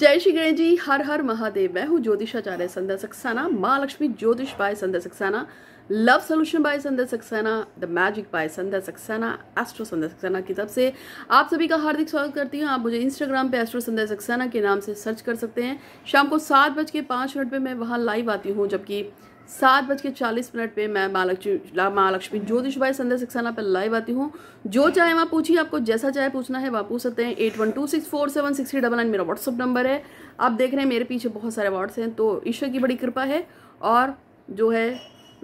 जय श्री गणेश जी हर हर महादेव मैं हूँ ज्योतिषाचार्य संदर सक्सेना माँ लक्ष्मी ज्योतिष बाय संदर सक्सेना लव सोल्यूशन बाय संदर सक्सेना द मैजिक बाय संदर सक्सेना एस्ट्रो संध्या सक्सेना की तरफ से आप सभी का हार्दिक स्वागत करती हूँ आप मुझे इंस्टाग्राम पे एस्ट्रो संध्या सक्सेना के नाम से सर्च कर सकते हैं शाम को सात बज के पाँच मिनट पर मैं वहाँ लाइव आती हूँ जबकि सात बज के चालीस मिनट पर मैं महालक्ष्मी महालक्ष्मी ज्योतिष भाई संध्या सिक्साना पर लाइव आती हूँ जो चाहे वहाँ पूछिए आपको जैसा चाहे पूछना है वहाँ पूछ सकते हैं eight one two six four seven six three double nine मेरा व्हाट्सअप नंबर है आप देख रहे हैं मेरे पीछे बहुत सारे अवार्ड्स हैं तो ईश्वर की बड़ी कृपा है और जो है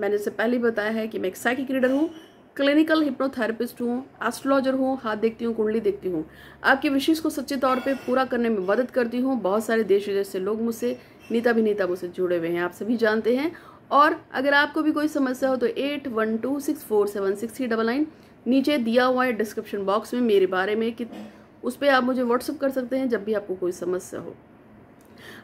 मैंने इससे पहले बताया है कि मैं एक साइकिक रीडर हूँ क्लिनिकल हिप्नोथेरेपिस्ट हूँ एस्ट्रोलॉजर हूँ हाथ देखती हूँ कुंडली देखती हूँ आपकी विशेष को सच्चे तौर पे पूरा करने में मदद करती हूँ बहुत सारे देश विदेश से लोग मुझसे नीता भी नीता मुझसे जुड़े हुए हैं आप सभी जानते हैं और अगर आपको भी कोई समस्या हो तो eight one two six four seven six three double nine नीचे दिया हुआ है डिस्क्रिप्शन बॉक्स में मेरे बारे में कि उस पर आप मुझे व्हाट्सअप कर सकते हैं जब भी आपको कोई समस्या हो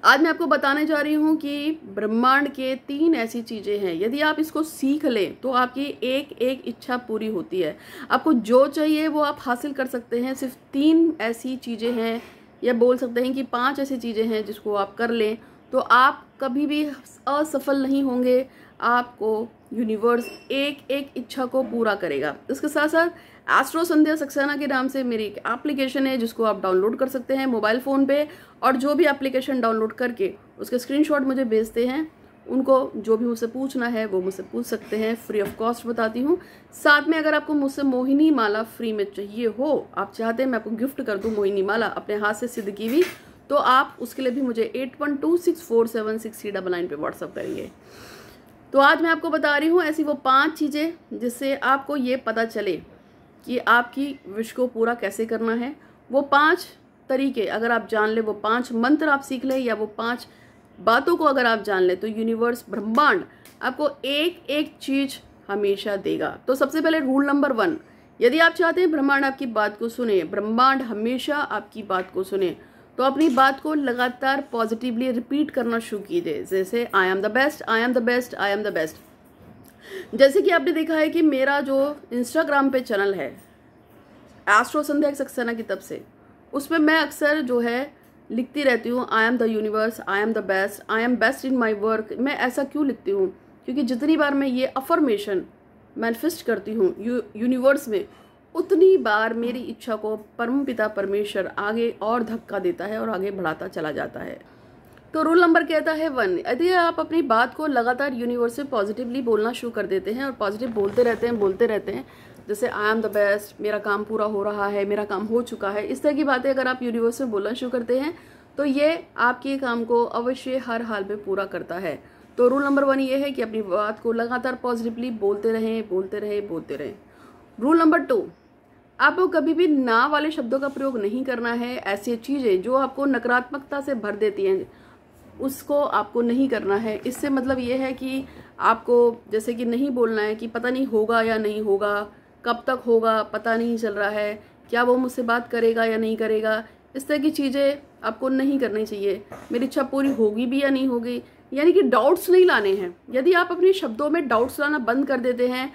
आज मैं आपको बताने जा रही हूँ कि ब्रह्मांड के तीन ऐसी चीज़ें हैं यदि आप इसको सीख लें तो आपकी एक एक इच्छा पूरी होती है आपको जो चाहिए वो आप हासिल कर सकते हैं सिर्फ तीन ऐसी चीज़ें हैं या बोल सकते हैं कि पांच ऐसी चीज़ें हैं जिसको आप कर लें तो आप कभी भी असफल नहीं होंगे आपको यूनिवर्स एक एक इच्छा को पूरा करेगा इसके साथ साथ एस्ट्रो संध्या सक्सेना के नाम से मेरी एक एप्लीकेशन है जिसको आप डाउनलोड कर सकते हैं मोबाइल फ़ोन पे और जो भी एप्लीकेशन डाउनलोड करके उसके स्क्रीनशॉट मुझे भेजते हैं उनको जो भी मुझसे पूछना है वो मुझसे पूछ सकते हैं फ्री ऑफ कॉस्ट बताती हूँ साथ में अगर आपको मुझसे मोहिनी माला फ्री में चाहिए हो आप चाहते हैं मैं आपको गिफ्ट कर दूँ मोहिनी माला अपने हाथ से सिद्ध की हुई तो आप उसके लिए भी मुझे eight one two six four seven six three double nine पर व्हाट्सअप करिए तो आज मैं आपको बता रही हूँ ऐसी वो पांच चीज़ें जिससे आपको ये पता चले कि आपकी विश को पूरा कैसे करना है वो पांच तरीके अगर आप जान ले वो पांच मंत्र आप सीख लें या वो पांच बातों को अगर आप जान लें तो यूनिवर्स ब्रह्मांड आपको एक एक चीज़ हमेशा देगा तो सबसे पहले रूल नंबर वन यदि आप चाहते हैं ब्रह्मांड आपकी बात को सुने ब्रह्मांड हमेशा आपकी बात को सुने तो अपनी बात को लगातार पॉजिटिवली रिपीट करना शुरू कीजिए जैसे I am the best I am the best I am the best जैसे कि आपने देखा है कि मेरा जो इंस्टाग्राम पे चैनल है एस्ट्रो संध्या सक्सेना की तब से उसमें मैं अक्सर जो है लिखती रहती हूँ I am the universe I am the best I am best in my work मैं ऐसा क्यों लिखती हूँ क्योंकि जितनी बार मैं ये अफर्मेशन मैनिफेस्ट करती हूँ यूनिवर्स में उतनी बार मेरी इच्छा को परम पिता परमेश्वर आगे और धक्का देता है और आगे बढ़ाता चला जाता है तो रूल नंबर कहता है वन यदि आप अपनी बात को लगातार यूनिवर्स में पॉजिटिवली बोलना शुरू कर देते हैं और पॉजिटिव बोलते रहते हैं बोलते रहते हैं जैसे आई एम द बेस्ट मेरा काम पूरा हो रहा है मेरा काम हो चुका है इस तरह की बातें अगर आप यूनिवर्स में बोलना शुरू करते हैं तो ये आपके काम को अवश्य हर हाल में पूरा करता है तो रूल नंबर वन ये है कि अपनी बात को लगातार पॉजिटिवली बोलते रहें बोलते रहें बोलते रहें रूल नंबर टू आपको कभी भी ना वाले शब्दों का प्रयोग नहीं करना है ऐसी चीज़ें जो आपको नकारात्मकता से भर देती हैं उसको आपको नहीं करना है इससे मतलब ये है कि आपको जैसे कि नहीं बोलना है कि पता नहीं होगा या नहीं होगा कब तक होगा पता नहीं चल रहा है क्या वो मुझसे बात करेगा या नहीं करेगा इस तरह की चीज़ें आपको नहीं करनी चाहिए मेरी इच्छा पूरी होगी भी या नहीं होगी यानी कि डाउट्स नहीं लाने हैं यदि आप अपने शब्दों में डाउट्स लाना बंद कर देते हैं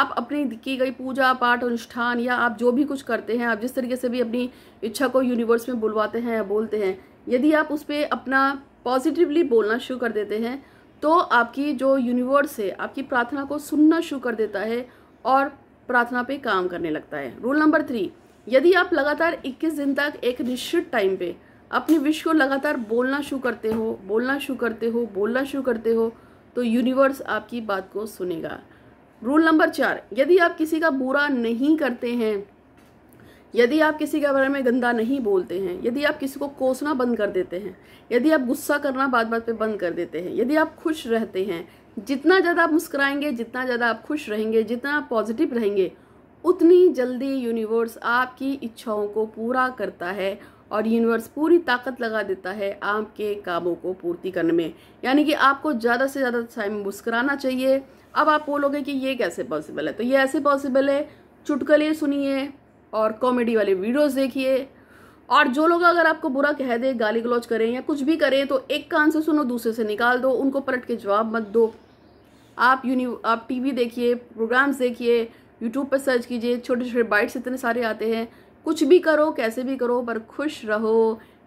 आप अपनी की गई पूजा पाठ अनुष्ठान या आप जो भी कुछ करते हैं आप जिस तरीके से भी अपनी इच्छा को यूनिवर्स में बुलवाते हैं या बोलते हैं यदि आप उस पर अपना पॉजिटिवली बोलना शुरू कर देते हैं तो आपकी जो यूनिवर्स है आपकी प्रार्थना को सुनना शुरू कर देता है और प्रार्थना पे काम करने लगता है रूल नंबर थ्री यदि आप लगातार 21 दिन तक एक निश्चित टाइम पे अपने विश को लगातार बोलना शुरू करते हो बोलना शुरू करते हो बोलना शुरू करते हो तो यूनिवर्स आपकी बात को सुनेगा रूल नंबर चार यदि आप किसी का बुरा नहीं करते हैं यदि आप किसी के बारे में गंदा नहीं बोलते हैं यदि आप किसी को कोसना बंद कर देते हैं यदि आप गुस्सा करना बात बात पे बंद कर देते हैं यदि आप खुश रहते हैं जितना ज़्यादा आप मुस्कराएंगे जितना ज़्यादा आप खुश रहेंगे जितना आप पॉजिटिव रहेंगे उतनी जल्दी यूनिवर्स आपकी इच्छाओं को पूरा करता है और यूनिवर्स पूरी ताकत लगा देता है आपके कामों को पूर्ति करने में यानी कि आपको ज़्यादा से ज़्यादा टाइम मुस्कराना चाहिए अब आप बोलोगे कि ये कैसे पॉसिबल है तो ये ऐसे पॉसिबल है चुटकले सुनिए और कॉमेडी वाले वीडियोस देखिए और जो लोग अगर आपको बुरा कह दे गाली गलौज करें या कुछ भी करें तो एक कान से सुनो दूसरे से निकाल दो उनको पलट के जवाब मत दो आप यूनि आप टीवी देखिए प्रोग्राम्स देखिए यूट्यूब पर सर्च कीजिए छोटे छोटे बाइट्स इतने सारे आते हैं कुछ भी करो कैसे भी करो पर खुश रहो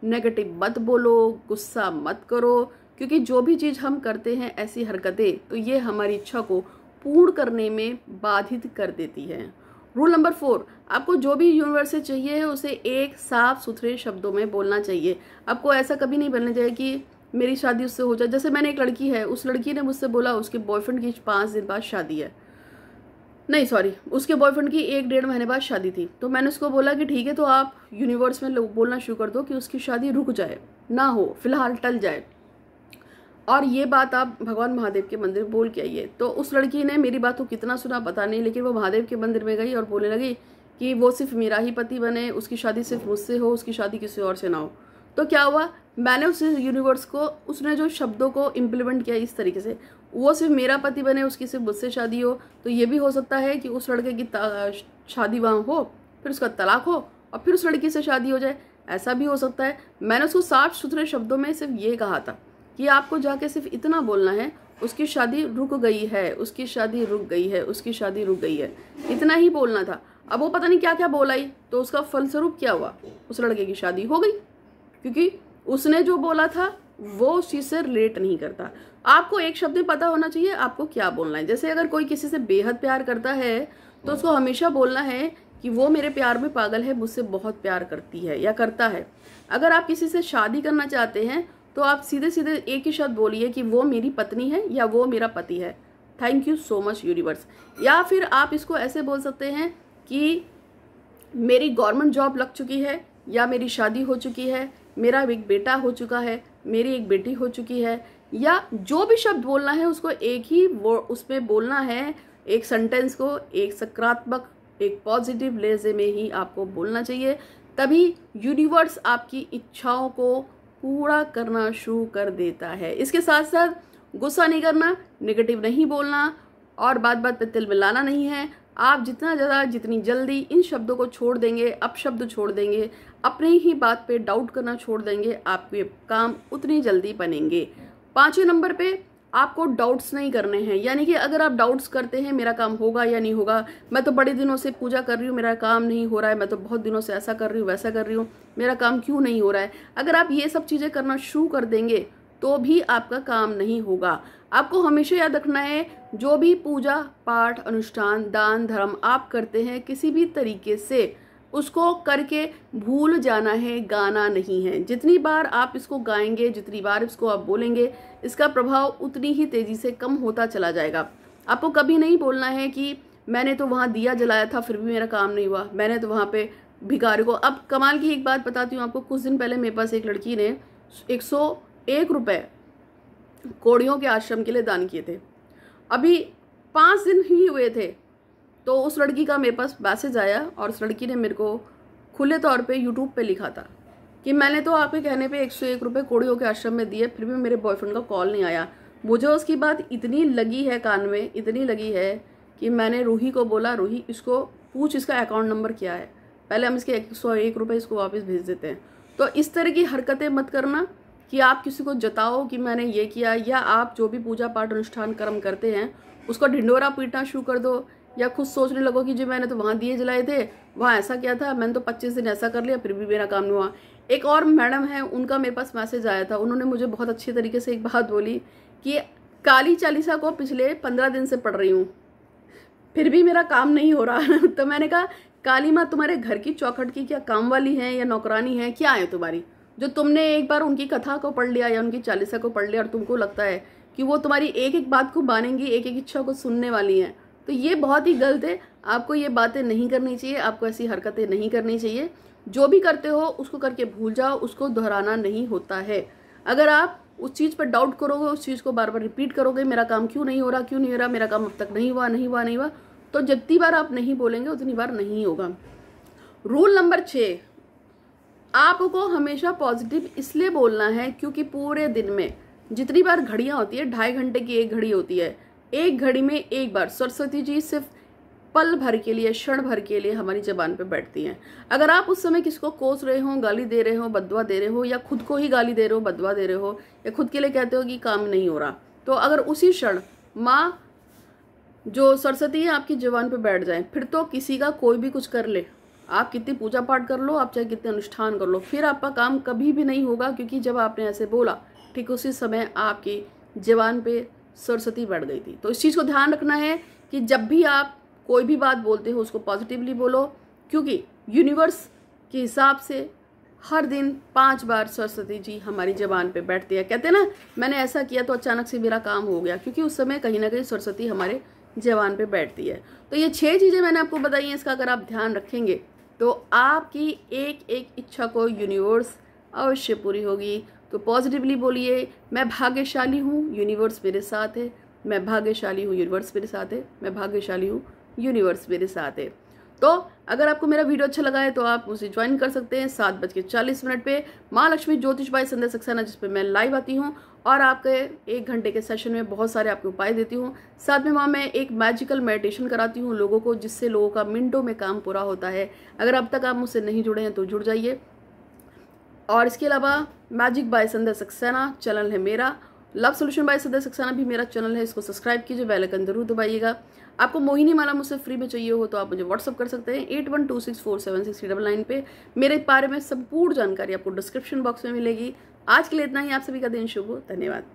नेगेटिव मत बोलो गुस्सा मत करो क्योंकि जो भी चीज़ हम करते हैं ऐसी हरकतें तो ये हमारी इच्छा को पूर्ण करने में बाधित कर देती है रूल नंबर फोर आपको जो भी यूनिवर्स से चाहिए है उसे एक साफ सुथरे शब्दों में बोलना चाहिए आपको ऐसा कभी नहीं बोलना चाहिए कि मेरी शादी उससे हो जाए जैसे मैंने एक लड़की है उस लड़की ने मुझसे बोला उसके बॉयफ्रेंड की पाँच दिन बाद शादी है नहीं सॉरी उसके बॉयफ्रेंड की एक डेढ़ महीने बाद शादी थी तो मैंने उसको बोला कि ठीक है तो आप यूनिवर्स में बोलना शुरू कर दो कि उसकी शादी रुक जाए ना हो फिलहाल टल जाए और ये बात आप भगवान महादेव के मंदिर बोल के आइए तो उस लड़की ने मेरी बात को कितना सुना पता नहीं लेकिन वो महादेव के मंदिर में गई और बोलने लगी कि वो सिर्फ मेरा ही पति बने उसकी शादी सिर्फ मुझसे हो उसकी शादी किसी और से ना हो तो क्या हुआ मैंने उस यूनिवर्स को उसने जो शब्दों को इम्प्लीमेंट किया इस तरीके से वो सिर्फ मेरा पति बने उसकी सिर्फ मुझसे शादी हो तो ये भी हो सकता है कि उस लड़के की शादी वहाँ हो फिर उसका तलाक हो और फिर उस लड़की से शादी हो जाए ऐसा भी हो सकता है मैंने उसको साफ सुथरे शब्दों में सिर्फ ये कहा था कि आपको जाके सिर्फ इतना बोलना है उसकी शादी रुक गई है उसकी शादी रुक गई है उसकी शादी रुक गई है इतना ही बोलना था अब वो पता नहीं क्या क्या बोलाई तो उसका फलस्वरूप क्या हुआ उस लड़के की शादी हो गई क्योंकि उसने जो बोला था वो उस चीज़ से रिलेट नहीं करता आपको एक शब्द में पता होना चाहिए आपको क्या बोलना है जैसे अगर कोई किसी से बेहद प्यार करता है तो उसको हमेशा बोलना है कि वो मेरे प्यार में पागल है मुझसे बहुत प्यार करती है या करता है अगर आप किसी से शादी करना चाहते हैं तो आप सीधे सीधे एक ही शब्द बोलिए कि वो मेरी पत्नी है या वो मेरा पति है thank you so much universe या फिर आप इसको ऐसे बोल सकते हैं कि मेरी गवर्नमेंट जॉब लग चुकी है या मेरी शादी हो चुकी है मेरा एक बेटा हो चुका है मेरी एक बेटी हो चुकी है या जो भी शब्द बोलना है उसको एक ही वो उसमें बोलना है एक सेंटेंस को एक सकारात्मक एक पॉजिटिव लहजे में ही आपको बोलना चाहिए तभी यूनिवर्स आपकी इच्छाओं को पूरा करना शुरू कर देता है इसके साथ साथ गुस्सा नहीं करना नेगेटिव नहीं बोलना और बात बात पे तिल मिलाना नहीं है आप जितना ज़्यादा जितनी जल्दी इन शब्दों को छोड़ देंगे अपशब्द छोड़ देंगे अपने ही बात पे डाउट करना छोड़ देंगे आपके काम उतनी जल्दी बनेंगे पाँचवें नंबर पे आपको डाउट्स नहीं करने हैं यानी कि अगर आप डाउट्स करते हैं मेरा काम होगा या नहीं होगा मैं तो बड़े दिनों से पूजा कर रही हूँ मेरा काम नहीं हो रहा है मैं तो बहुत दिनों से ऐसा कर रही हूँ वैसा कर रही हूँ मेरा काम क्यों नहीं हो रहा है अगर आप ये सब चीज़ें करना शुरू कर देंगे तो भी आपका काम नहीं होगा आपको हमेशा याद रखना है जो भी पूजा पाठ अनुष्ठान दान धर्म आप करते हैं किसी भी तरीके से उसको करके भूल जाना है गाना नहीं है जितनी बार आप इसको गाएंगे जितनी बार इसको आप बोलेंगे इसका प्रभाव उतनी ही तेज़ी से कम होता चला जाएगा आपको कभी नहीं बोलना है कि मैंने तो वहाँ दिया जलाया था फिर भी मेरा काम नहीं हुआ मैंने तो वहाँ पर भिगारे को अब कमाल की एक बात बताती हूँ आपको कुछ दिन पहले मेरे पास एक लड़की ने एक सौ एक रुपये कोड़ियों के आश्रम के लिए दान किए थे अभी पाँच दिन ही हुए थे तो उस लड़की का मेरे पास मैसेज आया और उस लड़की ने मेरे को खुले तौर पे यूट्यूब पे लिखा था कि मैंने तो आपके कहने पे एक सौ एक रुपये कोड़ियों के आश्रम में दिए फिर भी मेरे बॉयफ्रेंड का कॉल नहीं आया मुझे उसकी बात इतनी लगी है कान में इतनी लगी है कि मैंने रूही को बोला रूही इसको पूछ इसका अकाउंट नंबर क्या है पहले हम इसके एक सौ एक रुपये इसको वापस भेज देते हैं तो इस तरह की हरकतें मत करना कि आप किसी को जताओ कि मैंने ये किया या आप जो भी पूजा पाठ अनुष्ठान कर्म करते हैं उसको ढिंडोरा पीटना शुरू कर दो या खुद सोचने लगो कि जी मैंने तो वहाँ दिए जलाए थे वहाँ ऐसा किया था मैंने तो पच्चीस दिन ऐसा कर लिया फिर भी मेरा काम नहीं हुआ एक और मैडम है उनका मेरे पास मैसेज आया था उन्होंने मुझे बहुत अच्छे तरीके से एक बात बोली कि काली चालीसा को पिछले पंद्रह दिन से पढ़ रही हूँ फिर भी मेरा काम नहीं हो रहा तो मैंने कहा काली माँ तुम्हारे घर की चौखट की क्या काम वाली है या नौकरानी है क्या है तुम्हारी जो तुमने एक बार उनकी कथा को पढ़ लिया या उनकी चालीसा को पढ़ लिया और तुमको लगता है कि वो तुम्हारी एक एक बात को मानेंगी एक एक इच्छा को सुनने वाली हैं तो ये बहुत ही गलत है आपको ये बातें नहीं करनी चाहिए आपको ऐसी हरकतें नहीं करनी चाहिए जो भी करते हो उसको करके भूल जाओ उसको दोहराना नहीं होता है अगर आप उस चीज़ पर डाउट करोगे उस चीज़ को बार बार रिपीट करोगे मेरा काम क्यों नहीं हो रहा क्यों नहीं हो रहा मेरा काम अब तक नहीं हुआ नहीं हुआ नहीं हुआ तो जितनी बार आप नहीं बोलेंगे उतनी बार नहीं होगा रूल नंबर छः आपको हमेशा पॉजिटिव इसलिए बोलना है क्योंकि पूरे दिन में जितनी बार घड़ियाँ होती है ढाई घंटे की एक घड़ी होती है एक घड़ी में एक बार सरस्वती जी सिर्फ पल भर के लिए क्षण भर के लिए हमारी जबान पे बैठती हैं अगर आप उस समय किसको कोस रहे हो गाली दे रहे हो बदवा दे रहे हो या खुद को ही गाली दे रहे हो बदवा दे रहे हो या खुद के लिए कहते हो कि काम नहीं हो रहा तो अगर उसी क्षण माँ जो सरस्वती है आपकी जबान पे बैठ जाए फिर तो किसी का कोई भी कुछ कर ले आप कितनी पूजा पाठ कर लो आप चाहे कितने अनुष्ठान कर लो फिर आपका काम कभी भी नहीं होगा क्योंकि जब आपने ऐसे बोला ठीक उसी समय आपकी जबान पे सरस्वती बढ़ गई थी तो इस चीज़ को ध्यान रखना है कि जब भी आप कोई भी बात बोलते हो उसको पॉजिटिवली बोलो क्योंकि यूनिवर्स के हिसाब से हर दिन पांच बार सरस्वती जी हमारी जबान पे बैठती है कहते हैं ना मैंने ऐसा किया तो अचानक से मेरा काम हो गया क्योंकि उस समय कहीं ना कहीं सरस्वती हमारे जबान पे बैठती है तो ये छह चीज़ें मैंने आपको बताई हैं इसका अगर आप ध्यान रखेंगे तो आपकी एक एक इच्छा को यूनिवर्स अवश्य पूरी होगी तो पॉजिटिवली बोलिए मैं भाग्यशाली हूँ यूनिवर्स मेरे साथ है मैं भाग्यशाली हूँ यूनिवर्स मेरे साथ है मैं भाग्यशाली हूँ यूनिवर्स मेरे साथ है तो अगर आपको मेरा वीडियो अच्छा लगा है तो आप उसे ज्वाइन कर सकते हैं सात बज के चालीस मिनट पर माँ लक्ष्मी ज्योतिष बाई संध्या सक्सेना जिस पर मैं लाइव आती हूँ और आपके एक घंटे के सेशन में बहुत सारे आपके उपाय देती हूँ साथ में वहाँ मैं एक मैजिकल मेडिटेशन कराती हूँ लोगों को जिससे लोगों का मिनटों में काम पूरा होता है अगर अब तक आप मुझसे नहीं जुड़े हैं तो जुड़ जाइए और इसके अलावा मैजिक बाय संदर सक्सेना चैनल है मेरा लव सोल्यूशन बाय सदर सक्सेना भी मेरा चैनल है इसको सब्सक्राइब कीजिए बेल आइकन जरूर दबाइएगा आपको मोहिनी माला मुझसे फ्री में चाहिए हो तो आप मुझे व्हाट्सअप कर सकते हैं eight one two six four seven six double nine पर मेरे बारे में संपूर्ण जानकारी आपको डिस्क्रिप्शन बॉक्स में मिलेगी आज के लिए इतना ही आप सभी का दिन शुभ हो धन्यवाद